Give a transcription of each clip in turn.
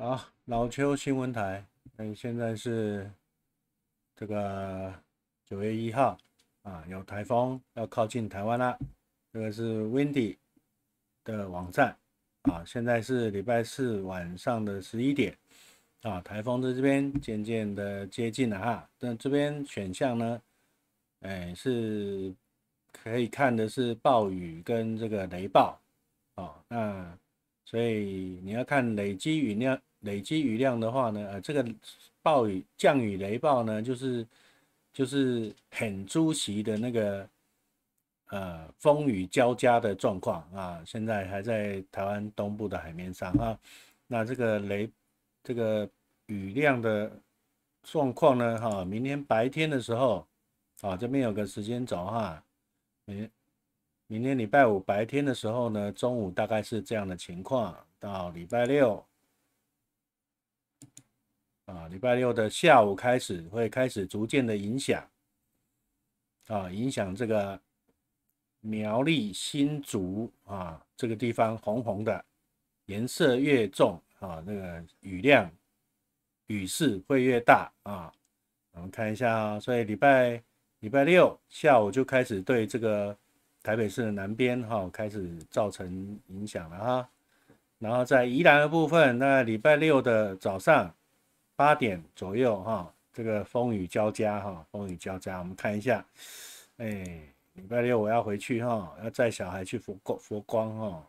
好，老邱新闻台，嗯，现在是这个九月一号啊，有台风要靠近台湾啦。这个是 Windy 的网站啊，现在是礼拜四晚上的十一点啊，台风在这边渐渐的接近了哈。那这边选项呢，哎，是可以看的是暴雨跟这个雷暴哦。那所以你要看累积雨量。累积雨量的话呢，呃，这个暴雨、降雨、雷暴呢，就是就是很突袭的那个，呃，风雨交加的状况啊。现在还在台湾东部的海面上啊，那这个雷、这个雨量的状况呢，哈，明天白天的时候，啊，这边有个时间轴哈，明明天礼拜五白天的时候呢，中午大概是这样的情况，到礼拜六。啊，礼拜六的下午开始会开始逐渐的影响，啊，影响这个苗栗新竹啊这个地方红红的，颜色越重啊，那个雨量雨势会越大啊。我们看一下，所以礼拜礼拜六下午就开始对这个台北市的南边哈开始造成影响了哈。然后在宜兰的部分，那礼拜六的早上。八点左右哈，这个风雨交加哈，风雨交加，我们看一下，哎，礼拜六我要回去哈，要带小孩去佛光佛光哈，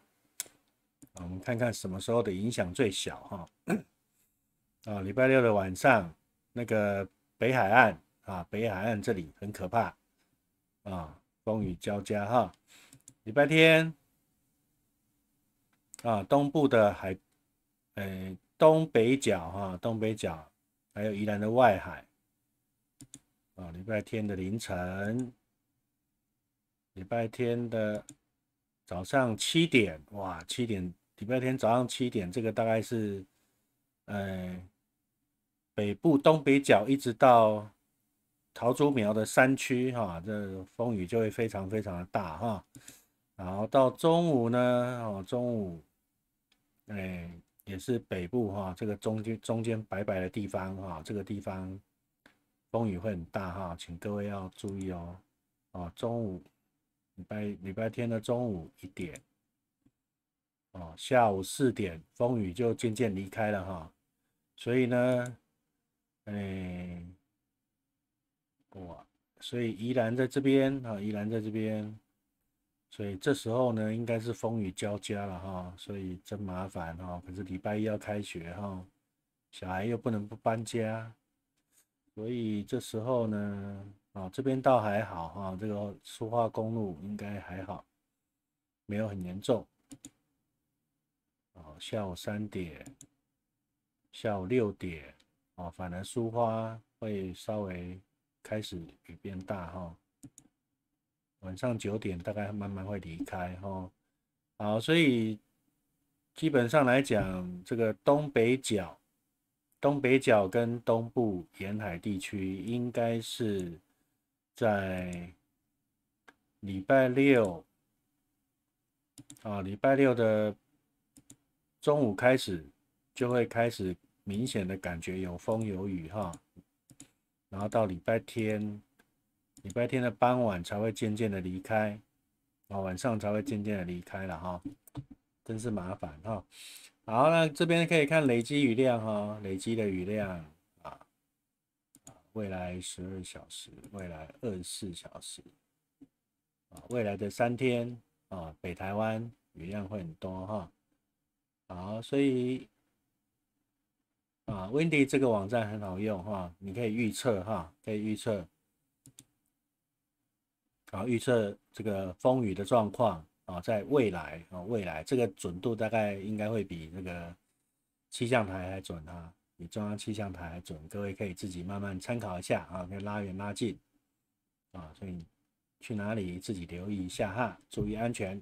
我们看看什么时候的影响最小哈，啊，礼拜六的晚上那个北海岸啊，北海岸这里很可怕啊，风雨交加哈，礼拜天啊，东部的海，哎。东北角哈，东北角还有宜兰的外海，啊，礼拜天的凌晨，礼拜天的早上七点，哇，七点礼拜天早上七点，这个大概是，呃，北部东北角一直到桃竹苗的山区哈，这风雨就会非常非常的大哈，然后到中午呢，哦，中午，哎。也是北部哈，这个中间中间白白的地方哈，这个地方风雨会很大哈，请各位要注意哦。哦，中午，礼拜礼拜天的中午一点，哦，下午四点风雨就渐渐离开了哈。所以呢，哎，我，所以宜兰在这边啊，宜兰在这边。所以这时候呢，应该是风雨交加了哈，所以真麻烦哈。可是礼拜一要开学哈，小孩又不能不搬家，所以这时候呢，啊这边倒还好哈，这个苏花公路应该还好，没有很严重。哦，下午三点，下午六点，哦，反而苏花会稍微开始雨变大哈。晚上九点大概慢慢会离开哈，好，所以基本上来讲，这个东北角、东北角跟东部沿海地区，应该是在礼拜六啊，礼拜六的中午开始就会开始明显的感觉有风有雨哈，然后到礼拜天。礼拜天的傍晚才会渐渐的离开，啊，晚上才会渐渐的离开了哈，真是麻烦哈。好，那这边可以看累积雨量哈，累积的雨量啊，未来十二小时，未来二十四小时，啊，未来的三天啊，北台湾雨量会很多哈。好，所以啊，Windy 这个网站很好用哈，你可以预测哈，可以预测。然后预测这个风雨的状况啊，在未来啊，未来这个准度大概应该会比那个气象台还准啊，比中央气象台还准。各位可以自己慢慢参考一下啊，可以拉远拉近啊，所以去哪里自己留意一下哈，注意安全。